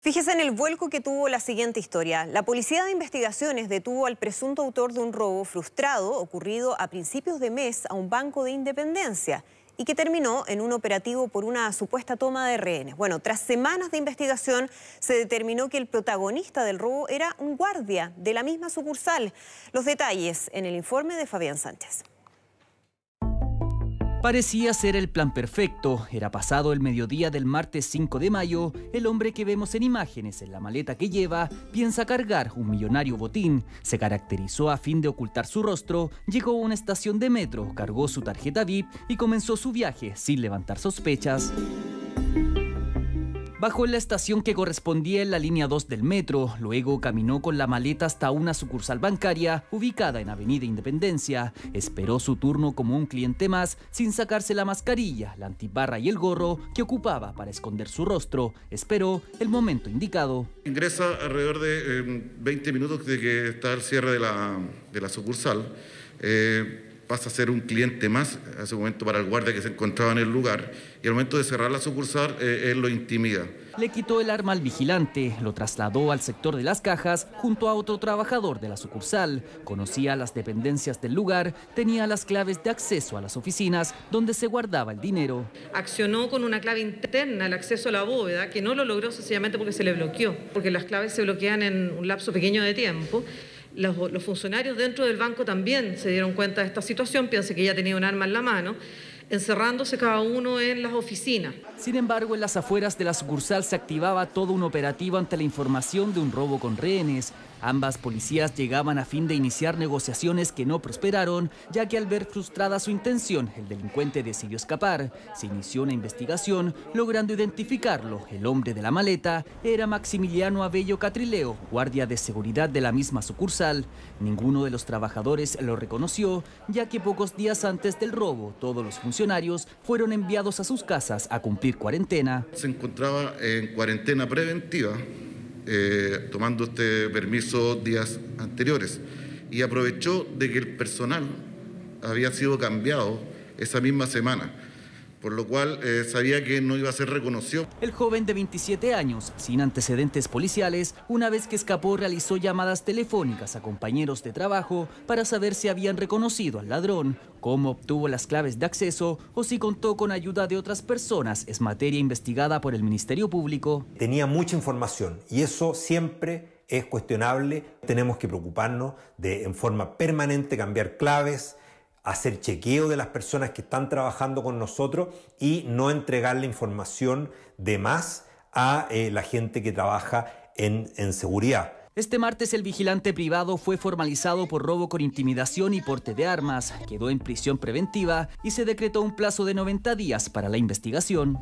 Fíjese en el vuelco que tuvo la siguiente historia. La Policía de Investigaciones detuvo al presunto autor de un robo frustrado ocurrido a principios de mes a un banco de Independencia y que terminó en un operativo por una supuesta toma de rehenes. Bueno, tras semanas de investigación se determinó que el protagonista del robo era un guardia de la misma sucursal. Los detalles en el informe de Fabián Sánchez. Parecía ser el plan perfecto. Era pasado el mediodía del martes 5 de mayo, el hombre que vemos en imágenes en la maleta que lleva piensa cargar un millonario botín. Se caracterizó a fin de ocultar su rostro, llegó a una estación de metro, cargó su tarjeta VIP y comenzó su viaje sin levantar sospechas. Bajó en la estación que correspondía en la línea 2 del metro, luego caminó con la maleta hasta una sucursal bancaria ubicada en Avenida Independencia. Esperó su turno como un cliente más sin sacarse la mascarilla, la antiparra y el gorro que ocupaba para esconder su rostro. Esperó el momento indicado. Ingresa alrededor de 20 eh, minutos de que está el cierre de la, sucursal. Eh, pasa a ser un cliente más, a ese momento para el guardia que se encontraba en el lugar, y al momento de cerrar la sucursal, eh, él lo intimida. Le quitó el arma al vigilante, lo trasladó al sector de las cajas junto a otro trabajador de la sucursal, conocía las dependencias del lugar, tenía las claves de acceso a las oficinas donde se guardaba el dinero. Accionó con una clave interna el acceso a la bóveda, que no lo logró sencillamente porque se le bloqueó, porque las claves se bloquean en un lapso pequeño de tiempo los, funcionarios dentro del banco también se dieron cuenta de esta situación, piense que ya tenía un arma en la mano, encerrándose cada uno en las oficinas. Sin embargo, en las afueras de la sucursal se activaba todo un operativo ante la información de un robo con rehenes. Ambas policías llegaban a fin de iniciar negociaciones que no prosperaron, ya que al ver frustrada su intención, el delincuente decidió escapar. Se inició una investigación, logrando identificarlo. El hombre de la maleta era Maximiliano Abello Catrileo, guardia de seguridad de la misma sucursal. Ninguno de los trabajadores lo reconoció, ya que pocos días antes del robo, todos los funcionarios fueron enviados a sus casas a cumplir cuarentena. Se encontraba en cuarentena preventiva, eh, tomando este permiso días anteriores, y aprovechó de que el personal había sido cambiado esa misma semana por lo cual eh, sabía que no iba a ser reconocido. El joven de 27 años, sin antecedentes policiales, una vez que escapó realizó llamadas telefónicas a compañeros de trabajo para saber si habían reconocido al ladrón, Cómo obtuvo las claves de acceso o si contó con ayuda de otras personas es materia investigada por el Ministerio Público. Tenía mucha información y eso siempre es cuestionable. Tenemos que preocuparnos de en forma permanente cambiar claves, hacer chequeo de las personas que están trabajando con nosotros y no entregar la información de más a eh, la gente que trabaja en seguridad. Este martes el vigilante privado fue formalizado por robo con intimidación y porte de armas, quedó en prisión preventiva y se decretó un plazo de 90 días para la investigación.